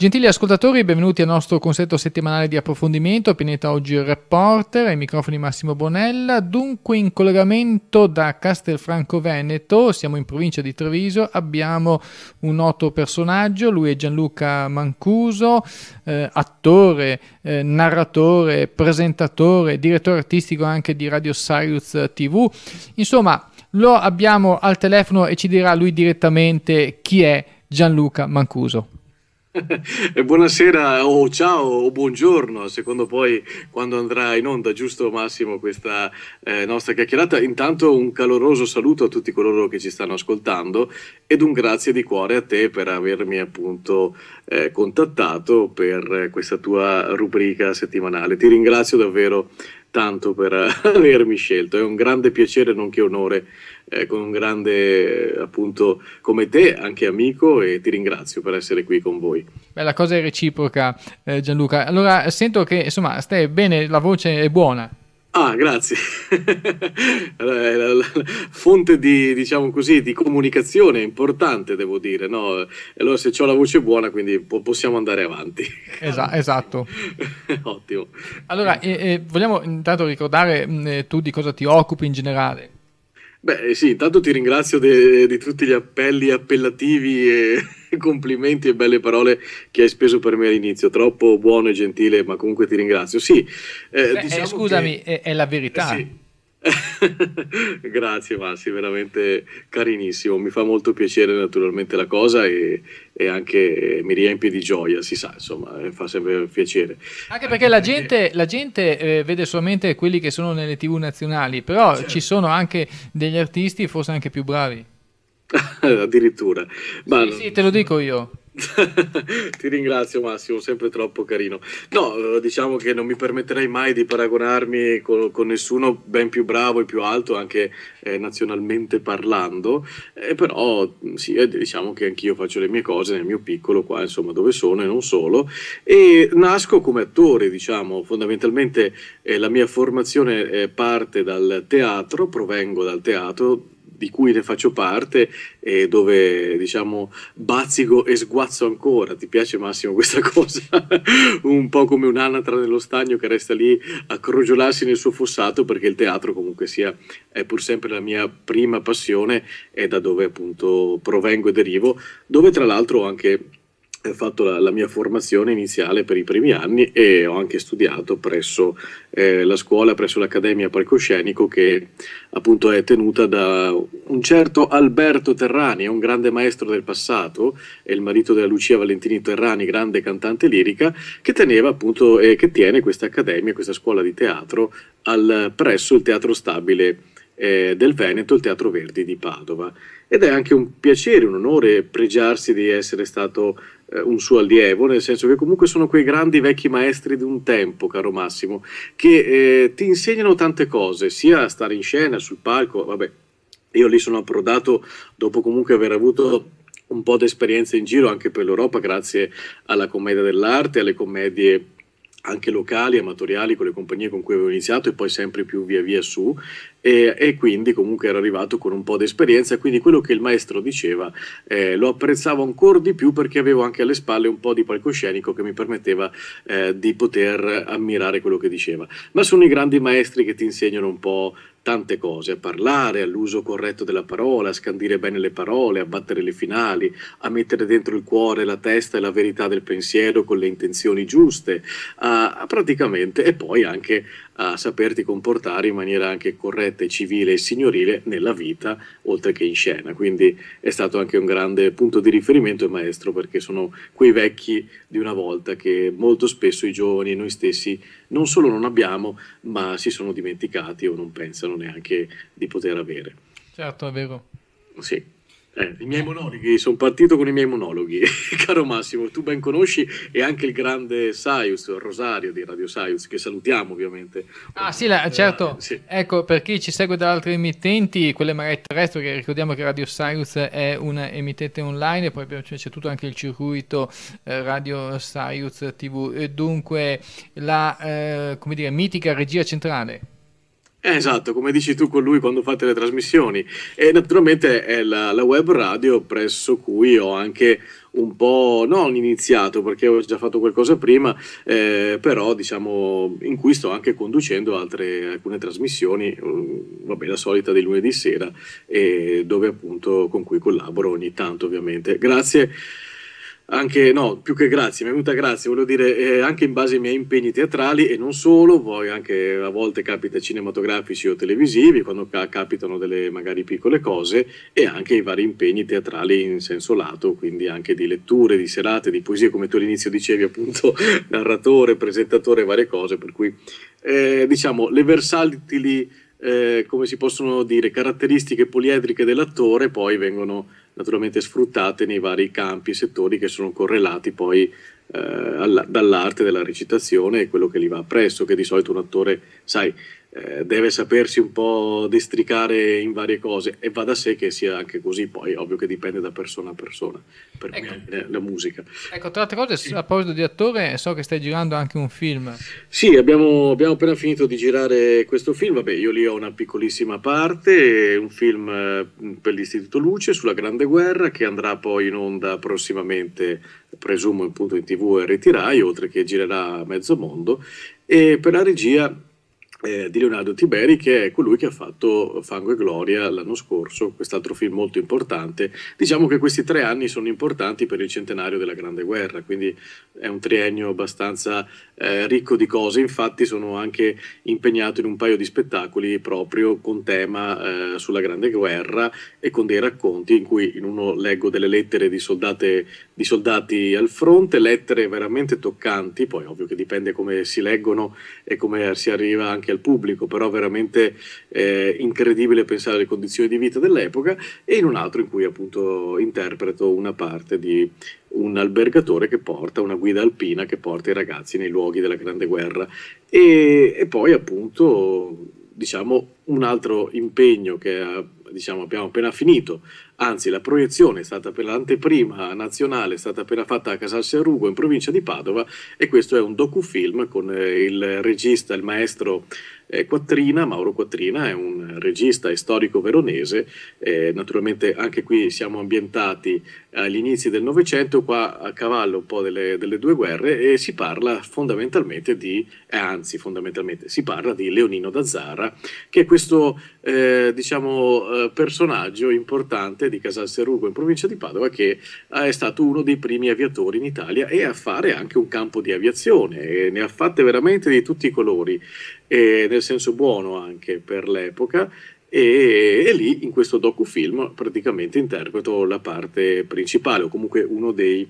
Gentili ascoltatori, benvenuti al nostro consetto settimanale di approfondimento, pianeta oggi il reporter, ai microfoni Massimo Bonella, dunque in collegamento da Castelfranco Veneto, siamo in provincia di Treviso, abbiamo un noto personaggio, lui è Gianluca Mancuso, eh, attore, eh, narratore, presentatore, direttore artistico anche di Radio Sirius TV, insomma lo abbiamo al telefono e ci dirà lui direttamente chi è Gianluca Mancuso. Buonasera o ciao o buongiorno, secondo poi quando andrà in onda, giusto Massimo, questa eh, nostra chiacchierata. Intanto un caloroso saluto a tutti coloro che ci stanno ascoltando ed un grazie di cuore a te per avermi appunto eh, contattato per questa tua rubrica settimanale. Ti ringrazio davvero tanto per avermi scelto. È un grande piacere, nonché onore, eh, con un grande eh, appunto come te, anche amico, e ti ringrazio per essere qui con voi. Beh, la cosa è reciproca, eh, Gianluca. Allora sento che insomma stai bene, la voce è buona. Ah, grazie. fonte di, diciamo così, di comunicazione importante, devo dire. No? Allora se ho la voce buona, quindi po- possiamo andare avanti. Esa- esatto. Ottimo. Allora, eh, eh, vogliamo intanto ricordare mh, mm, eh, tu di cosa ti occupi in generale? Beh eh, sì, intanto ti ringrazio di tutti gli appelli appellativi e complimenti e belle parole che hai speso per me all'inizio, troppo buono e gentile, ma comunque ti ringrazio. Sì, eh, Beh, eh, diciamo scusami, che... è, è, la verità. Sì Grazie Massi, veramente carinissimo, mi fa molto piacere naturalmente la cosa e, e anche mi riempie di gioia, si sa, insomma, eh, fa sempre piacere. Anche perché la gente, la gente eh, vede solamente quelli che sono nelle tv nazionali, però certo. ci sono anche degli artisti forse anche più bravi. Addirittura. Ma... Sì, sì, te lo dico io. Ti ringrazio Massimo, sempre troppo carino. No, eh, diciamo che non mi permetterei mai di paragonarmi con, con nessuno ben più bravo e più alto, anche eh, nazionalmente parlando, eh, però mm, sì, eh, diciamo che anch'io faccio le mie cose nel mio piccolo qua, insomma, dove sono e non solo, e nasco come attore, diciamo, fondamentalmente eh, la mia formazione eh, parte dal teatro, provengo dal teatro, di cui ne faccio parte e dove diciamo bazzico e sguazzo ancora. Ti piace Massimo questa cosa? un po' come un'anatra nello stagno che resta lì a crogiolarsi nel suo fossato perché il teatro comunque sia è pur sempre la mia prima passione e da dove appunto provengo e derivo, dove tra l'altro ho anche ho fatto la, la, mia formazione iniziale per i primi anni e ho anche studiato presso eh, la scuola, presso l'Accademia Palcoscenico che appunto è tenuta da un certo Alberto Terrani, un grande maestro del passato, è il marito della Lucia Valentini Terrani, grande cantante lirica, che teneva appunto e eh, che tiene questa accademia, questa scuola di teatro al, presso il Teatro Stabile eh, del Veneto, il Teatro Verdi di Padova. Ed è anche un piacere, un onore pregiarsi di essere stato eh, un suo allievo, nel senso che comunque sono quei grandi vecchi maestri di un tempo, caro Massimo, che eh, ti insegnano tante cose, sia a stare in scena, sul palco, vabbè, io lì sono approdato dopo comunque aver avuto un po' di esperienza in giro anche per l'Europa, grazie alla commedia dell'arte, alle commedie anche locali, amatoriali, con le compagnie con cui avevo iniziato e poi sempre più via via su e, e quindi comunque ero arrivato con un po' di esperienza, quindi quello che il maestro diceva eh, lo apprezzavo ancora di più perché avevo anche alle spalle un po' di palcoscenico che mi permetteva eh, di poter ammirare quello che diceva. Ma sono i grandi maestri che ti insegnano un po' tante cose, a parlare, all'uso corretto della parola, a scandire bene le parole, a battere le finali, a mettere dentro il cuore, la testa e la verità del pensiero con le intenzioni giuste, a, a praticamente e poi anche a saperti comportare in maniera anche corretta e civile e signorile nella vita, oltre che in scena. Quindi è stato anche un grande punto di riferimento e maestro, perché sono quei vecchi di una volta che molto spesso i giovani e noi stessi non solo non abbiamo, ma si sono dimenticati o non pensano neanche di poter avere. Certo, è vero. Sì. Eh, I miei monologhi, sono partito con i miei monologhi. Caro Massimo, tu ben conosci e anche il grande Saius, Rosario di Radio Saius, che salutiamo ovviamente. Ah sì, la, eh, certo. Eh, sì. Ecco, per chi ci segue da altre emittenti, quelle magari terrestri, che ricordiamo che Radio Saius è un'emittente online, poi abbiamo, c'è tutto anche il circuito eh, Radio Saius TV. E dunque la, eh, come dire, mitica regia centrale. Eh, esatto, come dici tu con lui quando fate le trasmissioni. E naturalmente è la, la web radio presso cui ho anche un po' non iniziato perché ho già fatto qualcosa prima, eh, però diciamo in cui sto anche conducendo altre, alcune trasmissioni, mm, vabbè la solita di lunedì sera, e dove appunto con cui collaboro ogni tanto ovviamente. Grazie anche no, più che grazie, mi è venuta grazie, voglio dire, eh, anche in base ai miei impegni teatrali e non solo, poi anche a volte capita cinematografici o televisivi, quando ca- capitano delle magari piccole cose, e anche i vari impegni teatrali in senso lato, quindi anche di letture, di serate, di poesie, come tu all'inizio dicevi, appunto, narratore, presentatore, varie cose, per cui eh, diciamo le versatili, eh, come si possono dire, caratteristiche poliedriche dell'attore poi vengono naturalmente sfruttate nei vari campi e settori che sono correlati poi eh, alla, dall'arte della recitazione e quello che li va appresso, che di solito un attore, sai, eh, deve sapersi un po' destricare in varie cose e va da sé che sia anche così, poi ovvio che dipende da persona a persona, per ecco. me eh, la musica. Ecco, tra altre cose, a proposito di attore, so che stai girando anche un film. Sì, abbiamo, abbiamo appena finito di girare questo film, vabbè, io lì ho una piccolissima parte, un film eh, per l'Istituto Luce sulla Grande guerra, che andrà poi in onda prossimamente, presumo appunto in tv e ritirai, oltre che girerà mezzo mondo, e per la regia eh, di Leonardo Tiberi, che è colui che ha fatto Fango e Gloria l'anno scorso, quest'altro film molto importante. Diciamo che questi tre anni sono importanti per il centenario della Grande Guerra, quindi è un triennio abbastanza eh, ricco di cose. Infatti, sono anche impegnato in un paio di spettacoli proprio con tema eh, sulla Grande Guerra e con dei racconti in cui in uno leggo delle lettere di soldate di soldati al fronte, lettere veramente toccanti, poi ovvio che dipende come si leggono e come si arriva anche al pubblico, però veramente eh, incredibile pensare alle condizioni di vita dell'epoca, e in un altro in cui appunto interpreto una parte di un albergatore che porta, una guida alpina che porta i ragazzi nei luoghi della Grande Guerra. E, e poi appunto diciamo un altro impegno che diciamo, abbiamo appena finito Anzi, la proiezione è stata per l'anteprima nazionale, è stata appena fatta a Casal Serrugo in provincia di Padova e questo è un docufilm con eh, il regista, il maestro eh, Quattrina, Mauro Quattrina è un regista storico veronese, eh, naturalmente anche qui siamo ambientati agli inizi del Novecento, qua a cavallo un po' delle, delle due guerre e si parla fondamentalmente di, eh, anzi fondamentalmente si parla di Leonino da Zara, che è questo eh, diciamo, eh, personaggio importante Giuseppe di Casalserugo in provincia di Padova che eh, è stato uno dei primi aviatori in Italia e a fare anche un campo di aviazione, ne ha fatte veramente di tutti i colori, nel senso buono anche per l'epoca. E, e, lì in questo docufilm praticamente interpreto la parte principale o comunque uno dei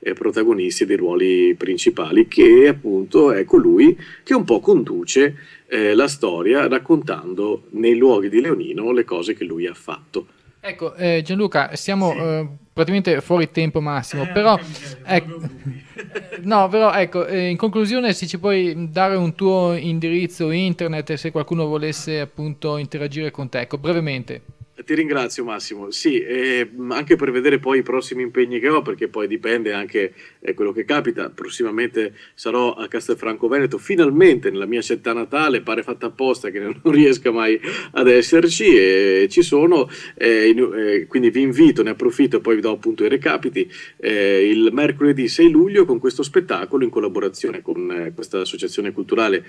eh, protagonisti dei ruoli principali che appunto è colui ecco che un po' conduce eh, la storia raccontando nei luoghi di Leonino le cose che lui ha fatto. Ecco, eh, Gianluca, siamo sì. eh, praticamente fuori tempo massimo, eh, però, ecco, no, però ecco, eh, in conclusione se ci puoi dare un tuo indirizzo internet se qualcuno volesse appunto interagire con te, ecco, brevemente. Ti ringrazio Massimo, sì, eh, anche per vedere poi i prossimi impegni che ho, perché poi dipende anche eh, quello che capita. Prossimamente sarò a Castelfranco Veneto, finalmente nella mia città natale, pare fatta apposta che non riesca mai ad esserci, e ci sono, eh, in, eh, quindi vi invito, ne approfitto e poi vi do appunto i recapiti, eh, il mercoledì 6 luglio con questo spettacolo in collaborazione con eh, questa associazione culturale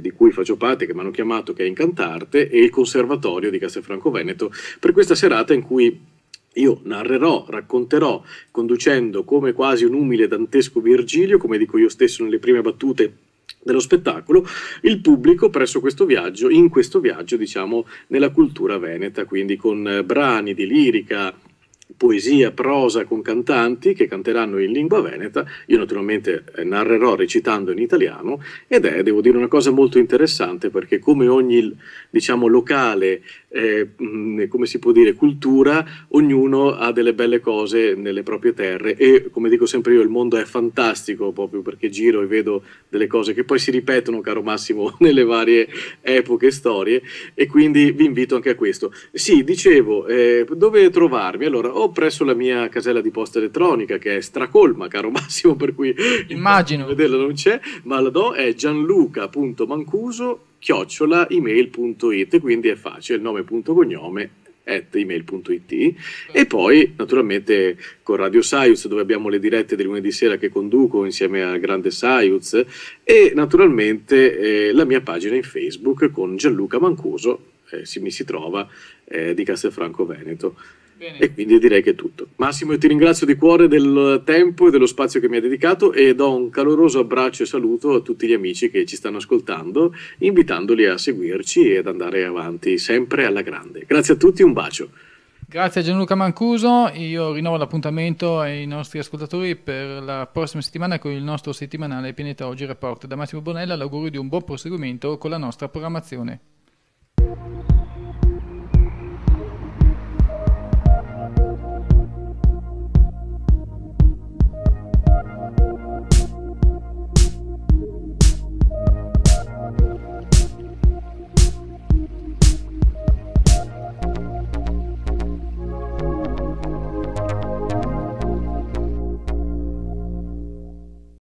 di cui faccio parte, che mi hanno chiamato, che è Incantarte, e il Conservatorio di Castelfranco Veneto per questa serata in cui io narrerò, racconterò, conducendo come quasi un umile dantesco Virgilio, come dico io stesso nelle prime battute dello spettacolo, il pubblico presso questo viaggio, in questo viaggio, diciamo, nella cultura veneta, quindi con eh, brani di lirica, poesia, prosa con cantanti che canteranno in lingua veneta, io naturalmente eh, narrerò recitando in italiano ed è, devo dire, una cosa molto interessante perché come ogni diciamo, locale, eh, come si può dire, cultura, ognuno ha delle belle cose nelle proprie terre e come dico sempre io il mondo è fantastico proprio perché giro e vedo delle cose che poi si ripetono, caro Massimo, nelle varie epoche, storie e quindi vi invito anche a questo. Sì, dicevo, eh, dove trovarmi? Allora, o presso la mia casella di posta elettronica che è stracolma, caro Massimo, per cui immagino vederla non c'è, ma la do è gianluca.mancuso chiocciola email.it, quindi è facile, nome punto cognome at email.it e poi naturalmente con Radio Saiuz dove abbiamo le dirette di lunedì sera che conduco insieme al grande Saiuz e naturalmente eh, la mia pagina in Facebook con Gianluca Mancuso eh, si, mi si trova eh, di Castelfranco Veneto. Bene. E quindi direi che è tutto. Massimo, ti ringrazio di cuore del tempo e dello spazio che mi hai dedicato e do un caloroso abbraccio e saluto a tutti gli amici che ci stanno ascoltando, invitandoli a seguirci e ad andare avanti sempre alla grande. Grazie a tutti, un bacio. Grazie a Gianluca Mancuso, io rinnovo l'appuntamento ai nostri ascoltatori per la prossima settimana con il nostro settimanale Pianeta Oggi Report. Da Massimo Bonella l'augurio di un buon proseguimento con la nostra programmazione.